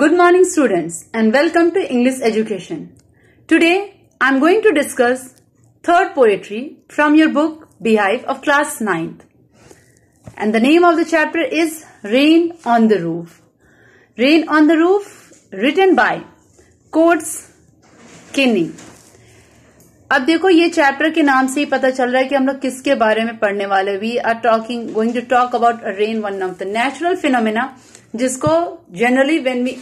Good morning students and welcome to English Education. Today I am going to discuss third poetry from your book Beehive of class 9th. And the name of the chapter is Rain on the Roof. Rain on the Roof written by Coates Kinney. अब देखो ये chapter के नाम से ही पता चल रहा है कि हम लोग किसके बारे में पढ़ने वाले we are talking going to talk about rain one of the natural phenomena जिसको generally when we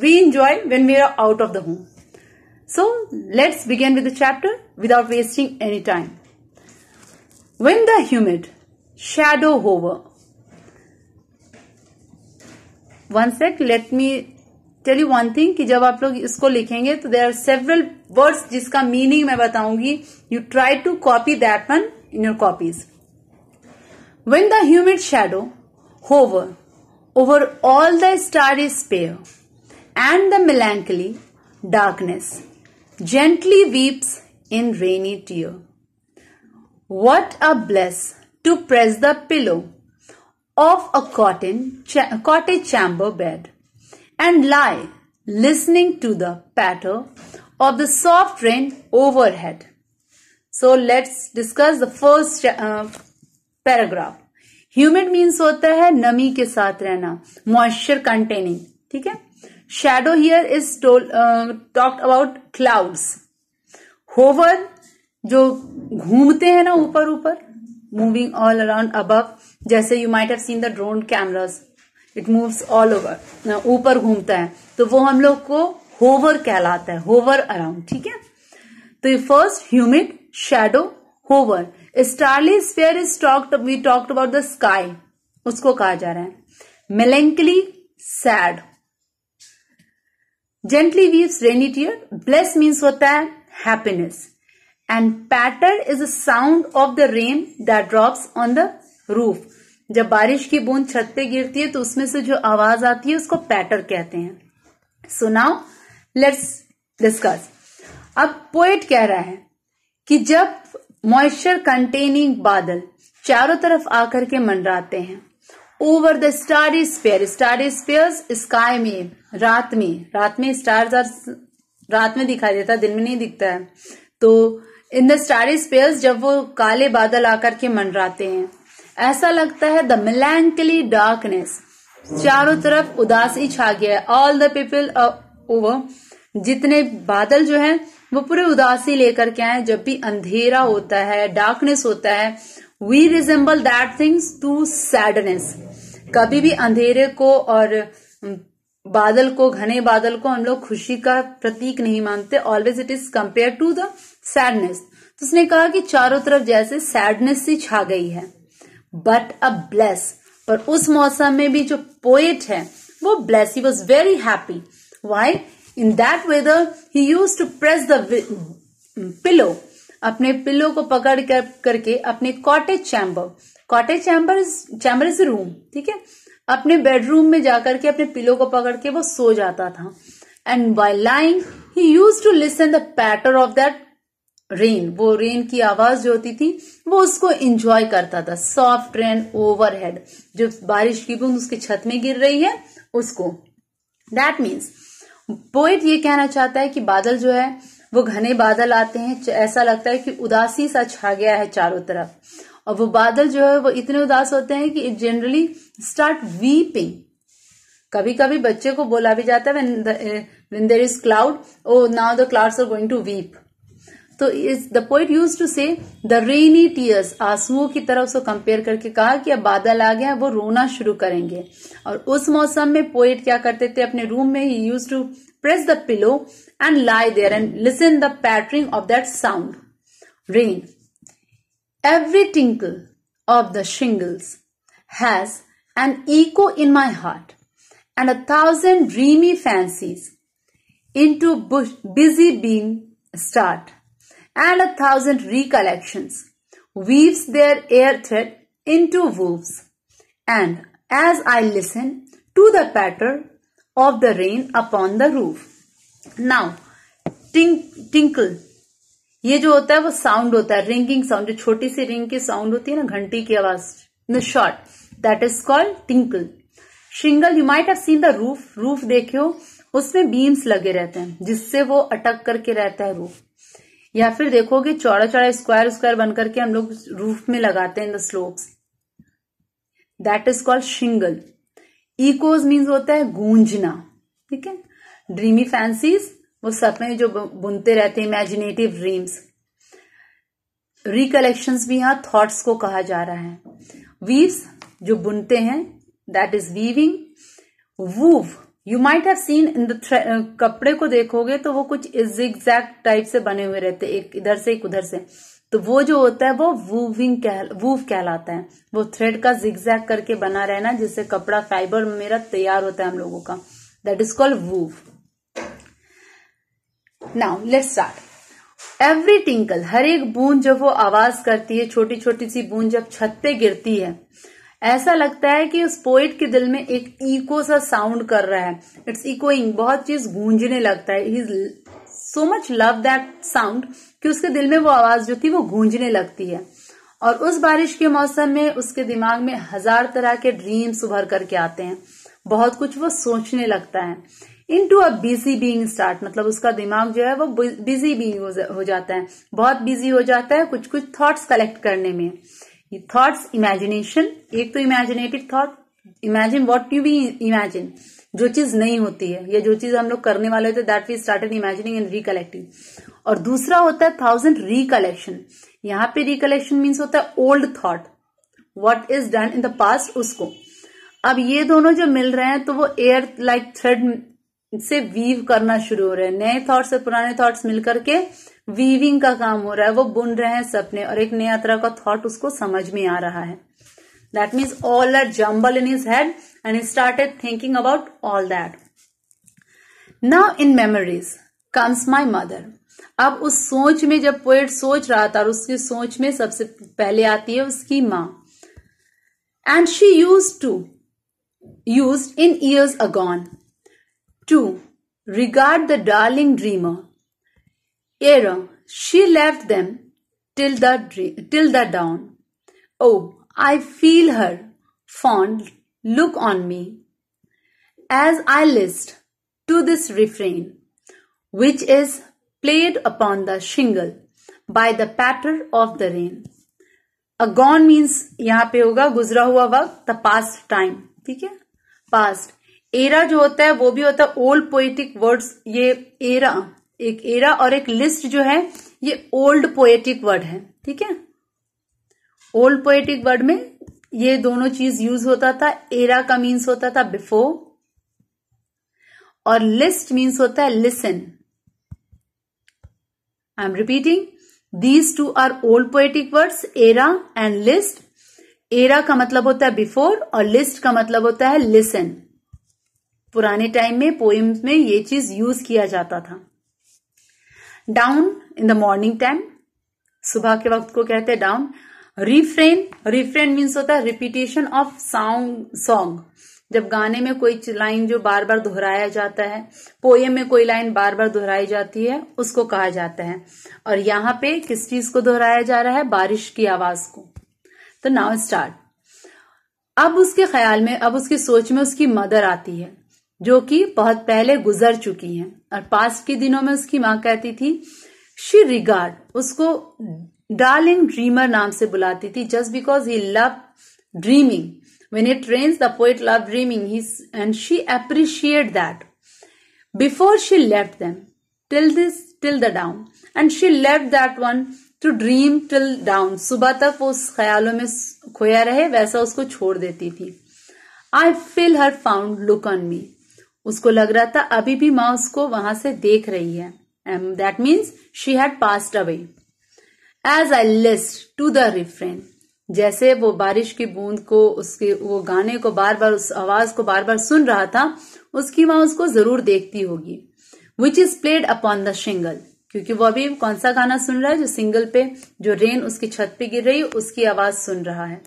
we enjoy when we are out of the home so let's begin with the chapter without wasting any time when the humid shadow hover one sec let me tell you one thing कि जब आप लोग इसको लिखेंगे तो there are several words जिसका meaning मैं बताऊंगी you try to copy that one in your copies when the humid shadow hover over all the starry sphere and the melancholy darkness gently weeps in rainy tear. What a bliss to press the pillow of a cotton cha cottage chamber bed and lie listening to the patter of the soft rain overhead. So let's discuss the first uh, paragraph. Humid means होता है नमी के साथ रहना moisture containing ठीक है shadow here is talked about clouds hover जो घूमते हैं ना ऊपर ऊपर मूविंग ऑल अराउंड अबव जैसे you might have seen the drone cameras it moves all over ऊपर घूमता है तो वो हम लोग को होवर कहलाता है होवर अराउंड ठीक है तो first humid shadow hover starry sphere is talked we talked about the sky उसको कहा जा रहा है melancholy sad gently weaves rainy tear bliss means होता है happiness and patter is a sound of the rain that drops on the roof जब बारिश की बूंद छत पे गिरती है तो उसमें से जो आवाज आती है उसको पैटर कहते हैं सुनाओ लेट्स डिस्कस अब पोएट कह रहा है कि जब मॉइस्चर कंटेनिंग बादल चारों तरफ आकर के मंडराते हैं over the starry sphere starry sphere sky में रात में रात में स्टार्स आर रात में दिखाई देता दिन में नहीं दिखता है तो इन द स्टारी स्पेयर जब वो काले बादल आकर के मंडराते हैं ऐसा लगता है द मिलैंकली डार्कनेस चारों तरफ उदासी छा गया है ऑल द पीपल ओवर जितने बादल जो है वो पूरे उदासी लेकर के आए जब भी अंधेरा होता है डार्कनेस होता है we resemble that things to sadness कभी भी अंधेरे को और बादल को घने बादल को हम लोग खुशी का प्रतीक नहीं मानते always it is compare to the sadness तो उसने कहा कि चारों तरफ जैसे सैडनेस सी छा गई है बट अ ब्लेस पर उस मौसम में भी जो पोएट है वो bliss he was very happy why in that weather he use to press the pillow अपने पिलो को पकड़ कर करके अपने cottage chamber cottage chamber chamber is room ठीक है अपने बेडरूम में जाकर के अपने पिलो को पकड़ के वो सो जाता था and by lying he use to listen the patter of that rain वो रेन की आवाज जो होती थी वो उसको एंजॉय करता था सॉफ्ट रेन ओवर जो बारिश की बूंद उसकी छत में गिर रही है उसको दैट मीन्स पोइट ये कहना चाहता है कि बादल जो है वो घने बादल आते हैं ऐसा लगता है कि उदासी सा छा गया है चारों तरफ और वो बादल जो है वो इतने उदास होते हैं कि इट जनरली स्टार्ट वीपिंग कभी कभी बच्चे को बोला भी जाता है when there is cloud oh now the clouds are going to weep तो is the point use to say the rainy tears आंसुओं की तरफ उसको कंपेयर करके कहा कि अब बादल आ गया वो रोना शुरू करेंगे और उस मौसम में पोइट क्या करते थे अपने रूम में he use to press the pillow and lie there and listen the pattering of that sound rain every tinkle of the shingles has an echo in my heart and thousand dreamy thousand into into busy being start and a thousand recollections, weaves their air thread into woofs. And as I listen to the patter of the rain upon the roof. Now, tink tinkle ये जो होता है वो sound होता है ringing sound जो छोटी सी ring की साउंड होती है ना घंटी की आवाज in short that is called tinkle shingle you might have seen the roof roof देखे हो उसमें बीम्स लगे रहते हैं जिससे वो अटक करके रहता है रूफ या फिर देखोगे चौड़ा चौड़ा स्क्वायर स्क्वायर बनकर के हम लोग रूफ में लगाते हैं the slopes that is called shingle echoes means होता है गूंजना ठीक है ड्रीमी फैंसीज वो सपने जो बुनते रहते हैं इमेजिनेटिव ड्रीम्स रिकलेक्शन भी यहां थॉट्स को कहा जा रहा है वीव्स जो बुनते हैं that is weaving wove you might have seen in the कपड़े को देखोगे तो वो कुछ एग्जैक्ट टाइप से बने हुए रहते एक इधर से एक उधर से तो वो जो होता है वो वूविंग वूव कहलाता है वो थ्रेड का जिग्जैग करके बना रहना जिससे कपड़ा फाइबर मेरा तैयार होता है हम लोगों का that is called wove now let's start every tinkle हर एक बूंद जब वो आवाज करती है छोटी छोटी सी बूंद जब छत पे गिरती है ऐसा लगता है कि उस पोइट के दिल में एक इको सा साउंड कर रहा है इट्स इकोइंग बहुत चीज गूंजने लगता है he so much love that sound कि उसके दिल में वो आवाज जो थी वो गूंजने लगती है और उस बारिश के मौसम में उसके दिमाग में हजार तरह के ड्रीम्स उभर करके आते हैं बहुत कुछ वो सोचने लगता है into a busy being start मतलब उसका दिमाग जो है वो बिजी बींग हो जाता है बहुत बिजी हो जाता है कुछ कुछ थॉट्स कलेक्ट करने में ये थॉट्स इमेजिनेशन एक तो imaginated thought imagine what you be imagine जो चीज नहीं होती है या जो चीज हम लोग करने वाले होते that we started imagining and recollecting और दूसरा होता है थाउजेंड रिकलेक्शन यहाँ पे रिकलेक्शन मीन्स होता है old thought what is done in the past उसको अब ये दोनों जो मिल रहे हैं तो वो एयर लाइक थ्रेड से वीव करना शुरू हो रहे हैं नए थॉट्स और पुराने थॉट्स मिलकर के वीविंग का काम हो रहा है वो बुन रहे हैं सपने और एक नया तरह का थॉट उसको समझ में आ रहा है that means all are jumble in his head and started thinking about all that now in memories comes my mother अब उस सोच में जब पोएट सोच रहा था और उसकी सोच में सबसे पहले आती है उसकी माँ and she use to use in years agone to regard the darling dreamer Aaron, she left them till the dream, till the dawn. Oh, I feel her fond look on me as I list to this refrain, which is played upon the shingle by the patter of the rain. A gone means यहाँ पे होगा गुजरा हुआ वक्त the past time ठीक है past era जो होता है वो भी होता है ओल्ड पोइटिक वर्ड्स ये एरा एक एरा और एक लिस्ट जो है ये ओल्ड पोएटिक वर्ड है ठीक है ओल्ड पोएटिक वर्ड में ये दोनों चीज यूज होता था एरा का मीन्स होता था बिफोर और लिस्ट मीन्स होता है listen I am repeating these two are old poetic words ere and list ere का मतलब होता है बिफोर और लिस्ट का मतलब होता है लिसन पुराने टाइम में पोइम्स में ये चीज यूज किया जाता था dawn in the morning time सुबह के वक्त को कहते हैं डाउन रिफ्रेन रिफ्रेन मीन्स होता है रिपीटेशन ऑफ साउंड सॉन्ग जब गाने में कोई लाइन जो बार बार दोहराया जाता है पोएम में कोई लाइन बार बार दोहराई जाती है उसको कहा जाता है और यहां पे किस चीज को दोहराया जा रहा है बारिश की आवाज को तो नाउ स्टार्ट अब उसके ख्याल में अब उसकी सोच में उसकी मदर आती है जो कि बहुत पहले गुजर चुकी हैं और पास के दिनों में उसकी मां कहती थी शी रिगार्ड उसको डार्लिंग ड्रीमर नाम से बुलाती थी just because he love dreaming when it train the poet love dreaming and she appreciate that before she left them till this till the dawn and she left that one to dream till dawn सुबह तक वो उस ख्यालों में खोया रहे वैसा उसको छोड़ देती थी I feel her found look on me उसको लग रहा था अभी भी माँ उसको वहां से देख रही है that means she had passed away as I list to the refrain जैसे वो बारिश की बूंद को उसके वो गाने को बार बार उस आवाज को बार बार सुन रहा था उसकी माँ उसको जरूर देखती होगी which is played upon the shingle क्योंकि वो अभी कौन सा गाना सुन रहा है जो सिंगल पे जो रेन उसकी छत पे गिर रही उसकी आवाज सुन रहा है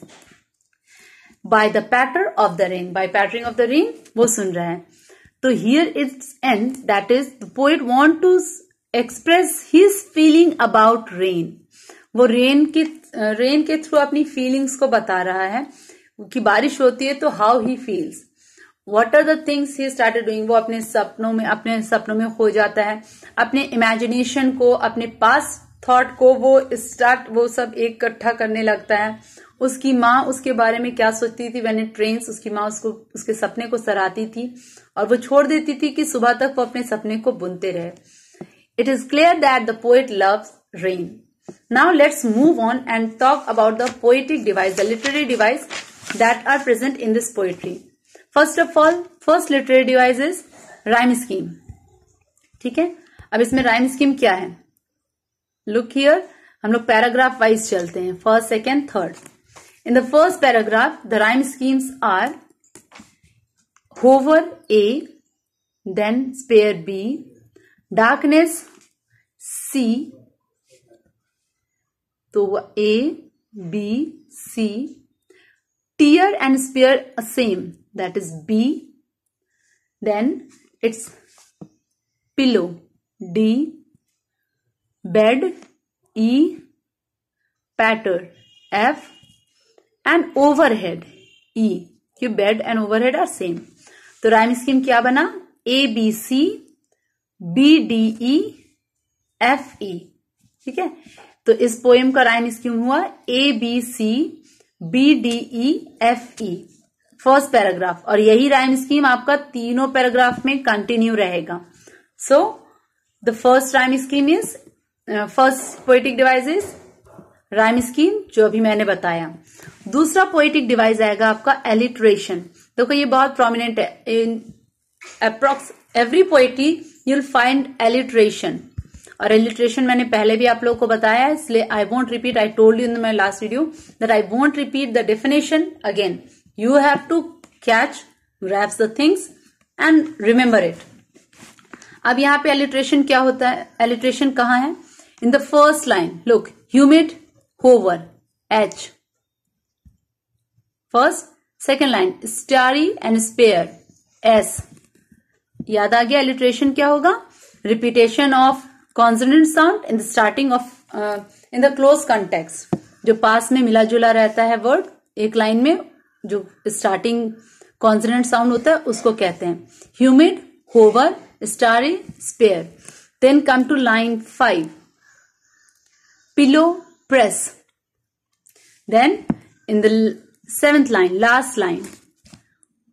by the patter of the rain by pattering of the rain वो सुन रहा है तो here it's and that is the poet want to express his feeling about rain वो रेन के रेन के थ्रू अपनी फीलिंग्स को बता रहा है कि बारिश होती है तो how he feels what are the things he started doing वो अपने सपनों में अपने सपनों में खो जाता है अपने इमेजिनेशन को अपने पास थॉट को वो स्टार्ट वो सब एक इकट्ठा करने लगता है उसकी माँ उसके बारे में क्या सोचती थी वेन इट उसकी माँ उसको उसके सपने को सराहती थी और वो छोड़ देती थी कि सुबह तक वो अपने सपने को बुनते रहे it is clear that the poet loves rain now let's move on and talk about the poetic device the literary device that are present in this poetry first of all first literary device is rhyme scheme ठीक है अब इसमें rhyme scheme क्या है look here हम लोग paragraph wise चलते हैं first second third in the first paragraph the rhyme schemes are hover A, then spare B, darkness C, So A, B, C, tear and spare same, that is B, then it's pillow, D, bed, E, patter, F, and overhead, E. Your bed and overhead are same. तो rhyme scheme क्या बना A B C B D E F E ठीक है तो इस poem का rhyme scheme हुआ A B C B D E F E first paragraph और यही राइम स्कीम आपका तीनों पैराग्राफ में कंटिन्यू रहेगा so the first rhyme scheme is first poetic device is rhyme scheme जो अभी मैंने बताया दूसरा पोएटिक डिवाइस आएगा आपका एलिट्रेशन देखो ये बहुत प्रोमिनेंट है in approx every poetry you'll find alliteration और एलिट्रेशन मैंने पहले भी आप लोगों को बताया है इसलिए I won't repeat I told you in my last video that I won't repeat the definition again you have to catch wrap the things and remember it अब यहां पे एलिट्रेशन क्या होता है एलिट्रेशन कहां है in the first line look humid hover H first second line starry and sphere S याद आ गया एलिट्रेशन क्या होगा repetition of consonant sound in the starting of in the close context जो पास में मिला जुला रहता है वर्ड एक लाइन में जो स्टार्टिंग कॉन्सनेंट साउंड होता है उसको कहते हैं humid hover starry sphere then come to line five pillow press then in the seventh line last line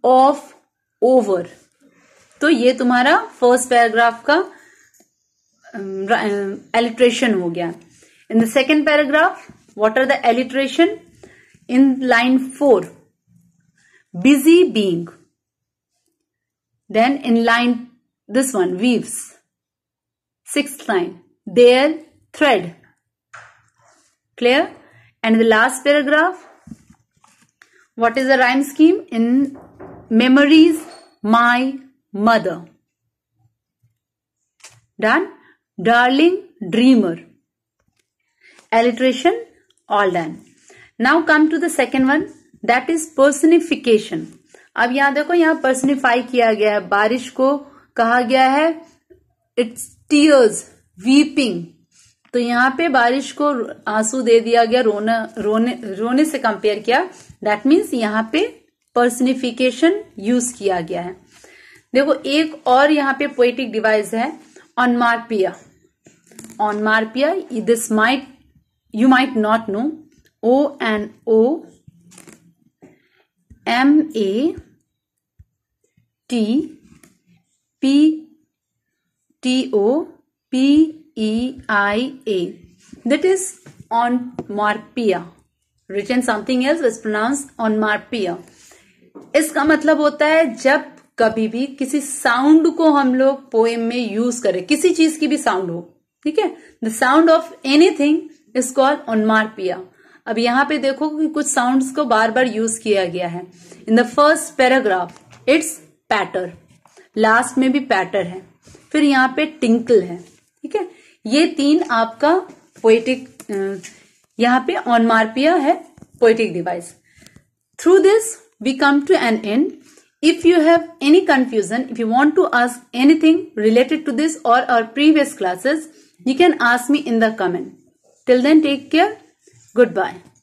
of over तो ये तुम्हारा फर्स्ट पैराग्राफ का एलिट्रेशन um, um, हो गया in the second paragraph what are the alliteration in line four busy being then in line this one weaves six line there thread clear and the last paragraph what is the rhyme scheme in memories my mother done darling dreamer alliteration all done now come to the second one that is personification अब यहां देखो यहां पर्सनिफाई किया गया है बारिश को कहा गया है इट्स टीयर्स वीपिंग तो यहाँ पे बारिश को आंसू दे दिया गया रोना रोने रोने से कंपेयर किया दैट मीन्स यहाँ पे पर्सनिफिकेशन यूज किया गया है देखो एक और यहाँ पे पोइटिक डिवाइस है onomatopoeia onomatopoeia this might you might not know O N O M A T P T O P E I A. That is onomorpia. Written something else pronounce pronounced मार्पिया इसका मतलब होता है जब कभी भी किसी साउंड को हम लोग पोएम में यूज करें किसी चीज की भी साउंड हो ठीक है the sound of anything is called मार्पिया अब यहां पे देखो कि कुछ साउंड्स को बार बार यूज किया गया है in the first paragraph it's patter last में भी पैटर है फिर यहाँ पे टिंकल है ठीक है ये तीन आपका पोएटिक यहाँ पे ऑन ऑनमार्पिया है poetic device through this we come to an end if you have any confusion if you want to ask anything related to this or our previous classes you can ask me in the comment till then take care good bye